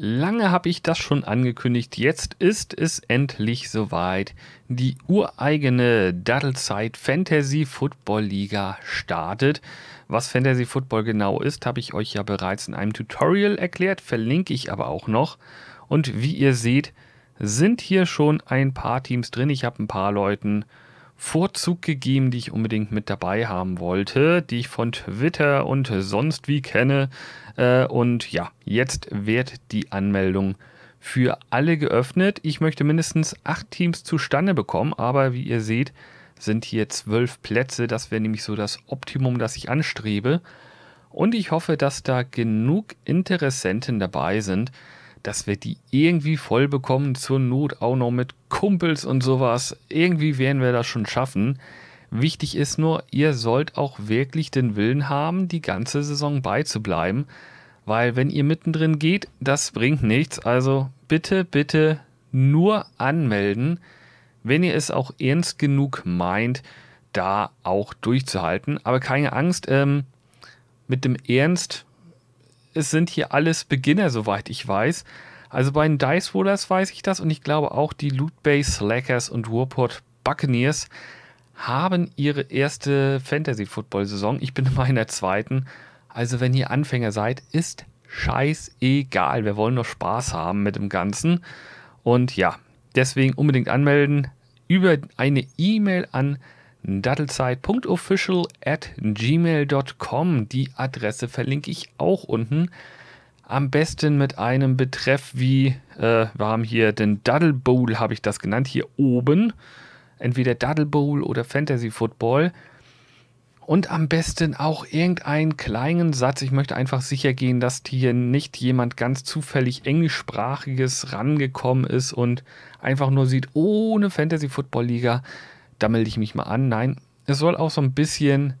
Lange habe ich das schon angekündigt. Jetzt ist es endlich soweit. Die ureigene Dattelzeit Fantasy Football Liga startet. Was Fantasy Football genau ist, habe ich euch ja bereits in einem Tutorial erklärt, verlinke ich aber auch noch. Und wie ihr seht, sind hier schon ein paar Teams drin. Ich habe ein paar Leuten äh, Vorzug gegeben, die ich unbedingt mit dabei haben wollte, die ich von Twitter und sonst wie kenne. Äh, und ja, jetzt wird die Anmeldung für alle geöffnet. Ich möchte mindestens acht Teams zustande bekommen, aber wie ihr seht, sind hier zwölf Plätze. Das wäre nämlich so das Optimum, das ich anstrebe. Und ich hoffe, dass da genug Interessenten dabei sind, dass wir die irgendwie voll bekommen, zur Not auch noch mit Kumpels und sowas. Irgendwie werden wir das schon schaffen. Wichtig ist nur, ihr sollt auch wirklich den Willen haben, die ganze Saison beizubleiben, weil wenn ihr mittendrin geht, das bringt nichts. Also bitte, bitte nur anmelden, wenn ihr es auch ernst genug meint, da auch durchzuhalten. Aber keine Angst, ähm, mit dem Ernst es sind hier alles Beginner, soweit ich weiß. Also bei den Dice Rollers weiß ich das und ich glaube auch die Loot Base Slackers und Warport Buccaneers haben ihre erste Fantasy Football Saison. Ich bin in meiner zweiten. Also wenn ihr Anfänger seid, ist scheißegal. Wir wollen noch Spaß haben mit dem Ganzen. Und ja, deswegen unbedingt anmelden über eine E-Mail an dattelzeit.official at gmail.com. Die Adresse verlinke ich auch unten. Am besten mit einem Betreff wie, äh, wir haben hier den Duddle Bowl, habe ich das genannt, hier oben. Entweder Duddle Bowl oder Fantasy Football. Und am besten auch irgendeinen kleinen Satz. Ich möchte einfach sicher gehen, dass hier nicht jemand ganz zufällig englischsprachiges rangekommen ist und einfach nur sieht, ohne Fantasy Football Liga da melde ich mich mal an. Nein, es soll auch so ein bisschen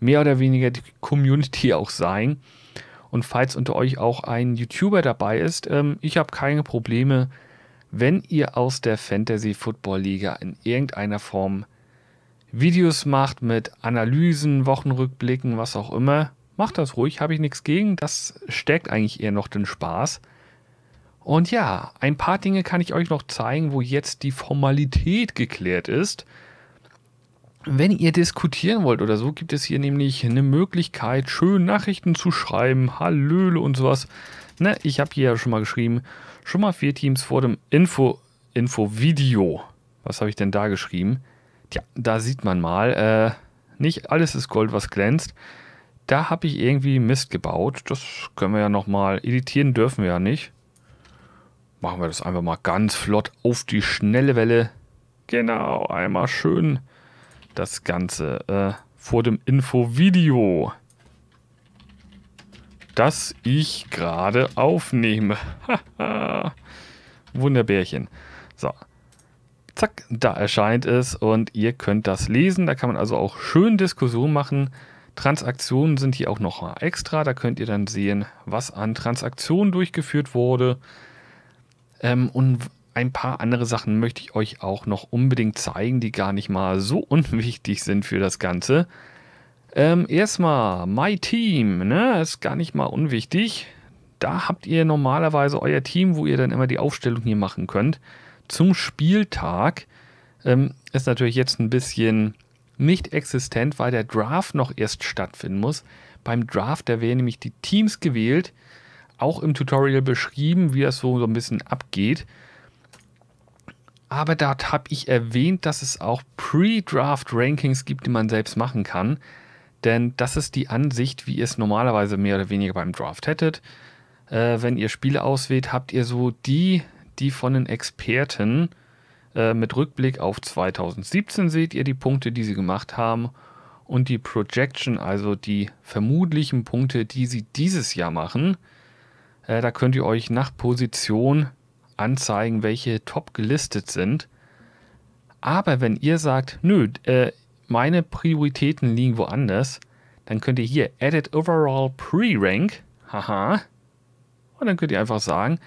mehr oder weniger die Community auch sein. Und falls unter euch auch ein YouTuber dabei ist, ähm, ich habe keine Probleme, wenn ihr aus der Fantasy Football Liga in irgendeiner Form Videos macht mit Analysen, Wochenrückblicken, was auch immer. Macht das ruhig, habe ich nichts gegen. Das stärkt eigentlich eher noch den Spaß. Und ja, ein paar Dinge kann ich euch noch zeigen, wo jetzt die Formalität geklärt ist. Wenn ihr diskutieren wollt oder so, gibt es hier nämlich eine Möglichkeit, schön Nachrichten zu schreiben, Hallöle und sowas. Ne, ich habe hier ja schon mal geschrieben, schon mal vier Teams vor dem Info, Info-Video. Was habe ich denn da geschrieben? Tja, da sieht man mal, äh, nicht alles ist Gold, was glänzt. Da habe ich irgendwie Mist gebaut. Das können wir ja nochmal editieren, dürfen wir ja nicht machen wir das einfach mal ganz flott auf die schnelle Welle. Genau, einmal schön das Ganze äh, vor dem Infovideo, das ich gerade aufnehme. Wunderbärchen. So. Zack, da erscheint es und ihr könnt das lesen. Da kann man also auch schön Diskussionen machen. Transaktionen sind hier auch nochmal extra. Da könnt ihr dann sehen, was an Transaktionen durchgeführt wurde. Ähm, und ein paar andere Sachen möchte ich euch auch noch unbedingt zeigen, die gar nicht mal so unwichtig sind für das Ganze. Ähm, erstmal, My Team, ne? Ist gar nicht mal unwichtig. Da habt ihr normalerweise euer Team, wo ihr dann immer die Aufstellung hier machen könnt. Zum Spieltag ähm, ist natürlich jetzt ein bisschen nicht existent, weil der Draft noch erst stattfinden muss. Beim Draft, da werden nämlich die Teams gewählt, auch im Tutorial beschrieben, wie das so, so ein bisschen abgeht. Aber dort habe ich erwähnt, dass es auch Pre-Draft-Rankings gibt, die man selbst machen kann. Denn das ist die Ansicht, wie ihr es normalerweise mehr oder weniger beim Draft hättet. Äh, wenn ihr Spiele auswählt, habt ihr so die, die von den Experten äh, mit Rückblick auf 2017 seht ihr die Punkte, die sie gemacht haben. Und die Projection, also die vermutlichen Punkte, die sie dieses Jahr machen, äh, da könnt ihr euch nach Position anzeigen, welche top gelistet sind. Aber wenn ihr sagt, nö, äh, meine Prioritäten liegen woanders, dann könnt ihr hier Edit Overall Pre-Rank, haha, und dann könnt ihr einfach sagen,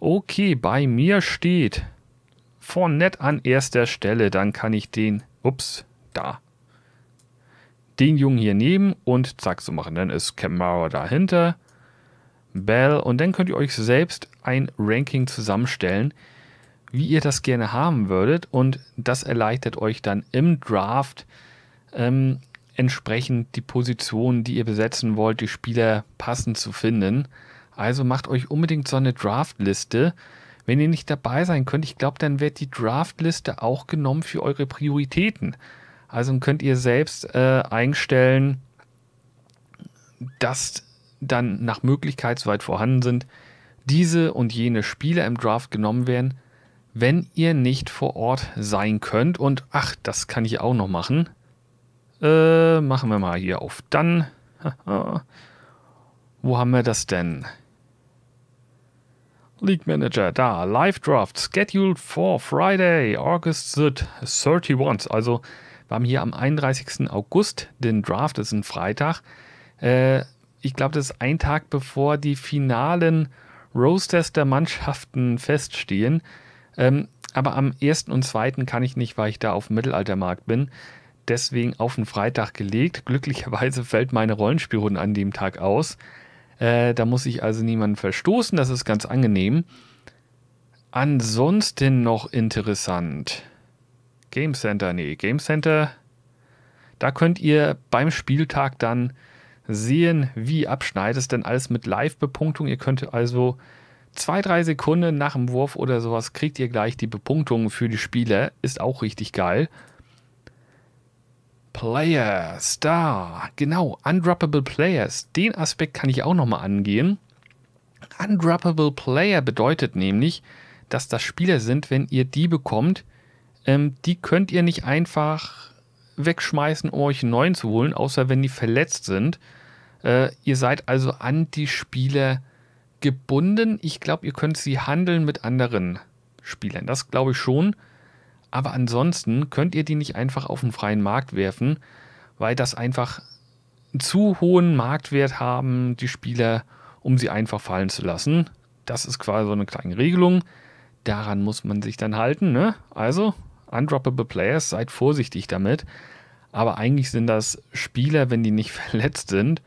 okay, bei mir steht von nett an erster Stelle, dann kann ich den, ups, da, den Jungen hier nehmen und zack so machen. Dann ist Camaro dahinter Bell und dann könnt ihr euch selbst ein Ranking zusammenstellen, wie ihr das gerne haben würdet und das erleichtert euch dann im Draft ähm, entsprechend die Positionen, die ihr besetzen wollt, die Spieler passend zu finden. Also macht euch unbedingt so eine Draftliste. Wenn ihr nicht dabei sein könnt, ich glaube, dann wird die Draftliste auch genommen für eure Prioritäten. Also könnt ihr selbst äh, einstellen, dass dann nach Möglichkeit, soweit vorhanden sind, diese und jene Spieler im Draft genommen werden, wenn ihr nicht vor Ort sein könnt. Und ach, das kann ich auch noch machen. Äh, machen wir mal hier auf dann. Wo haben wir das denn? League Manager, da, Live Draft, scheduled for Friday, August 31. Also, wir haben hier am 31. August den Draft, das ist ein Freitag. Äh, ich glaube, das ist ein Tag bevor die finalen Rosters der Mannschaften feststehen. Ähm, aber am 1. und 2. kann ich nicht, weil ich da auf dem Mittelaltermarkt bin. Deswegen auf den Freitag gelegt. Glücklicherweise fällt meine Rollenspielrunde an dem Tag aus. Äh, da muss ich also niemanden verstoßen. Das ist ganz angenehm. Ansonsten noch interessant. Game Center, nee, Game Center. Da könnt ihr beim Spieltag dann sehen, wie abschneidest, denn alles mit Live-Bepunktung. Ihr könnt also zwei, drei Sekunden nach dem Wurf oder sowas kriegt ihr gleich die Bepunktung für die Spieler. Ist auch richtig geil. Player, Star, genau, Undroppable Players. Den Aspekt kann ich auch nochmal angehen. Undroppable Player bedeutet nämlich, dass das Spieler sind, wenn ihr die bekommt, ähm, die könnt ihr nicht einfach wegschmeißen, um euch einen neuen zu holen, außer wenn die verletzt sind. Äh, ihr seid also an die Spieler gebunden. Ich glaube, ihr könnt sie handeln mit anderen Spielern. Das glaube ich schon. Aber ansonsten könnt ihr die nicht einfach auf den freien Markt werfen, weil das einfach einen zu hohen Marktwert haben, die Spieler, um sie einfach fallen zu lassen. Das ist quasi so eine kleine Regelung. Daran muss man sich dann halten. Ne? Also undroppable Players, seid vorsichtig damit. Aber eigentlich sind das Spieler, wenn die nicht verletzt sind,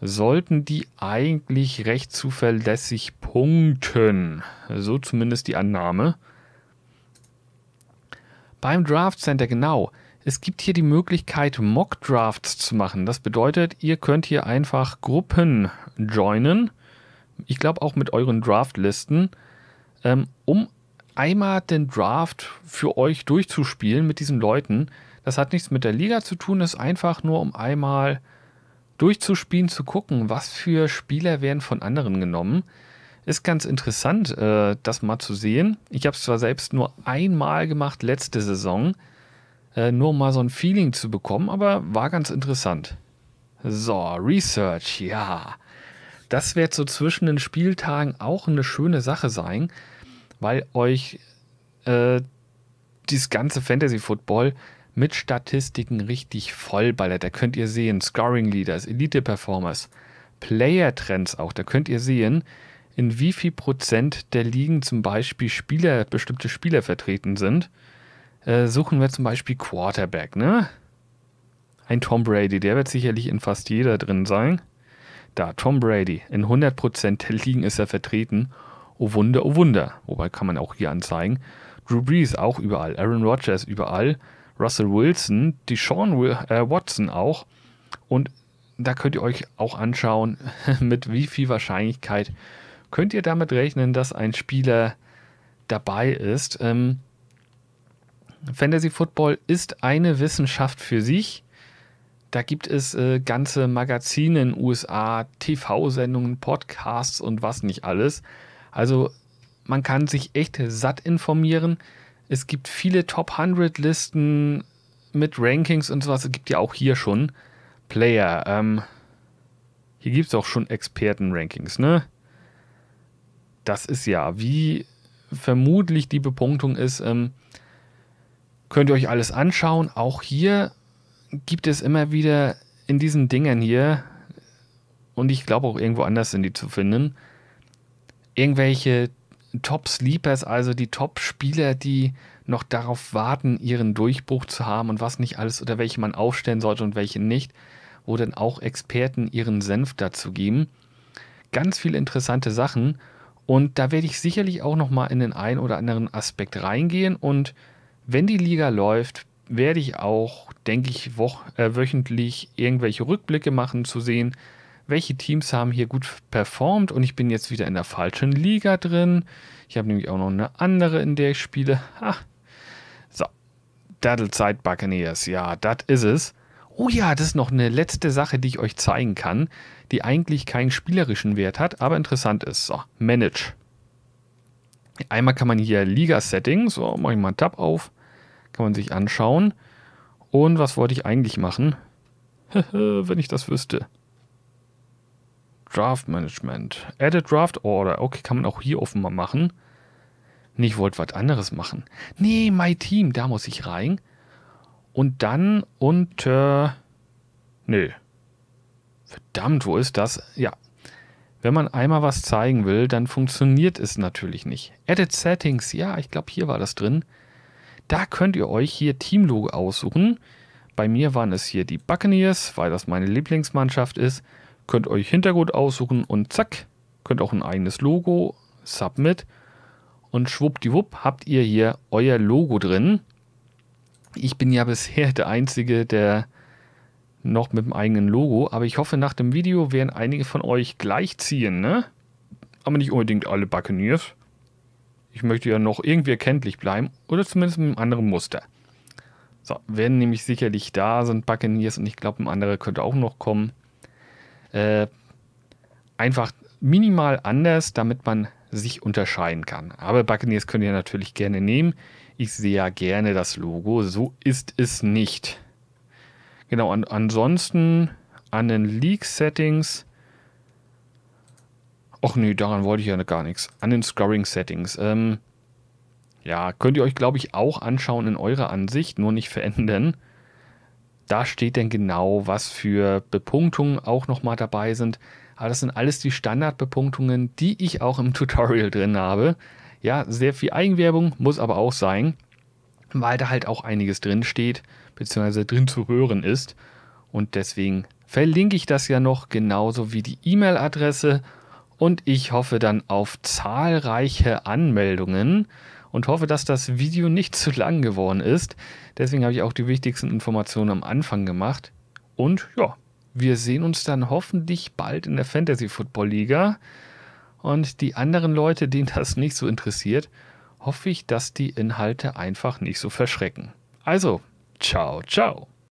sollten die eigentlich recht zuverlässig punkten. So zumindest die Annahme. Beim Draft Center genau. Es gibt hier die Möglichkeit, Mock Drafts zu machen. Das bedeutet, ihr könnt hier einfach Gruppen joinen. Ich glaube auch mit euren Draftlisten, ähm, um einmal den Draft für euch durchzuspielen mit diesen Leuten. Das hat nichts mit der Liga zu tun, ist einfach nur, um einmal durchzuspielen, zu gucken, was für Spieler werden von anderen genommen. Ist ganz interessant, äh, das mal zu sehen. Ich habe es zwar selbst nur einmal gemacht letzte Saison, äh, nur um mal so ein Feeling zu bekommen, aber war ganz interessant. So, Research, ja. Das wird so zwischen den Spieltagen auch eine schöne Sache sein weil euch äh, dieses ganze Fantasy-Football mit Statistiken richtig vollballert. Da könnt ihr sehen, Scoring Leaders, Elite Performers, Player Trends auch. Da könnt ihr sehen, in wie viel Prozent der Ligen zum Beispiel Spieler, bestimmte Spieler vertreten sind. Äh, suchen wir zum Beispiel Quarterback, ne? Ein Tom Brady, der wird sicherlich in fast jeder drin sein. Da, Tom Brady, in 100% der Ligen ist er vertreten Oh Wunder, oh Wunder. Wobei kann man auch hier anzeigen. Drew Brees auch überall. Aaron Rodgers überall. Russell Wilson, die Sean äh, Watson auch. Und da könnt ihr euch auch anschauen, mit wie viel Wahrscheinlichkeit könnt ihr damit rechnen, dass ein Spieler dabei ist. Ähm, Fantasy Football ist eine Wissenschaft für sich. Da gibt es äh, ganze Magazine in den USA, TV-Sendungen, Podcasts und was nicht alles. Also man kann sich echt satt informieren. Es gibt viele Top 100 Listen mit Rankings und sowas. Es gibt ja auch hier schon Player. Ähm, hier gibt es auch schon Experten-Rankings, ne? Das ist ja, wie vermutlich die Bepunktung ist, ähm, könnt ihr euch alles anschauen. Auch hier gibt es immer wieder in diesen Dingern hier, und ich glaube auch irgendwo anders sind die zu finden, irgendwelche Top-Sleepers, also die Top-Spieler, die noch darauf warten, ihren Durchbruch zu haben und was nicht alles oder welche man aufstellen sollte und welche nicht, wo dann auch Experten ihren Senf dazu geben. Ganz viele interessante Sachen und da werde ich sicherlich auch noch mal in den einen oder anderen Aspekt reingehen und wenn die Liga läuft, werde ich auch, denke ich, äh, wöchentlich irgendwelche Rückblicke machen zu sehen, welche Teams haben hier gut performt und ich bin jetzt wieder in der falschen Liga drin. Ich habe nämlich auch noch eine andere, in der ich spiele. Ha. So, Daddlezeit Buccaneers, ja, das ist es. Oh ja, das ist noch eine letzte Sache, die ich euch zeigen kann, die eigentlich keinen spielerischen Wert hat, aber interessant ist. So, Manage. Einmal kann man hier Liga-Settings, so mache ich mal einen Tab auf, kann man sich anschauen. Und was wollte ich eigentlich machen? Wenn ich das wüsste. Draft Management. Edit Draft Order. Okay, kann man auch hier offenbar machen. Nee, ich wollte was anderes machen. Nee, My Team, da muss ich rein. Und dann unter. Nö. Verdammt, wo ist das? Ja. Wenn man einmal was zeigen will, dann funktioniert es natürlich nicht. Edit Settings, ja, ich glaube, hier war das drin. Da könnt ihr euch hier Teamlogo aussuchen. Bei mir waren es hier die Buccaneers, weil das meine Lieblingsmannschaft ist könnt euch Hintergrund aussuchen und zack, könnt auch ein eigenes Logo, Submit und schwuppdiwupp habt ihr hier euer Logo drin. Ich bin ja bisher der Einzige, der noch mit dem eigenen Logo, aber ich hoffe, nach dem Video werden einige von euch gleichziehen, ne? Aber nicht unbedingt alle Buccaneers. Ich möchte ja noch irgendwie erkenntlich bleiben oder zumindest mit einem anderen Muster. So, werden nämlich sicherlich da sind Buccaneers und ich glaube, ein anderer könnte auch noch kommen äh, einfach minimal anders, damit man sich unterscheiden kann. Aber Buccaneers könnt ihr natürlich gerne nehmen. Ich sehe ja gerne das Logo. So ist es nicht. Genau, an, ansonsten an den League-Settings. Och nee, daran wollte ich ja gar nichts. An den Scoring-Settings. Ähm, ja, könnt ihr euch, glaube ich, auch anschauen in eurer Ansicht, nur nicht verändern. Da steht denn genau, was für Bepunktungen auch nochmal dabei sind. Aber das sind alles die Standardbepunktungen, die ich auch im Tutorial drin habe. Ja, sehr viel Eigenwerbung muss aber auch sein, weil da halt auch einiges drin steht, beziehungsweise drin zu hören ist. Und deswegen verlinke ich das ja noch genauso wie die E-Mail-Adresse und ich hoffe dann auf zahlreiche Anmeldungen und hoffe, dass das Video nicht zu lang geworden ist. Deswegen habe ich auch die wichtigsten Informationen am Anfang gemacht. Und ja, wir sehen uns dann hoffentlich bald in der Fantasy Football Liga. Und die anderen Leute, denen das nicht so interessiert, hoffe ich, dass die Inhalte einfach nicht so verschrecken. Also, ciao, ciao.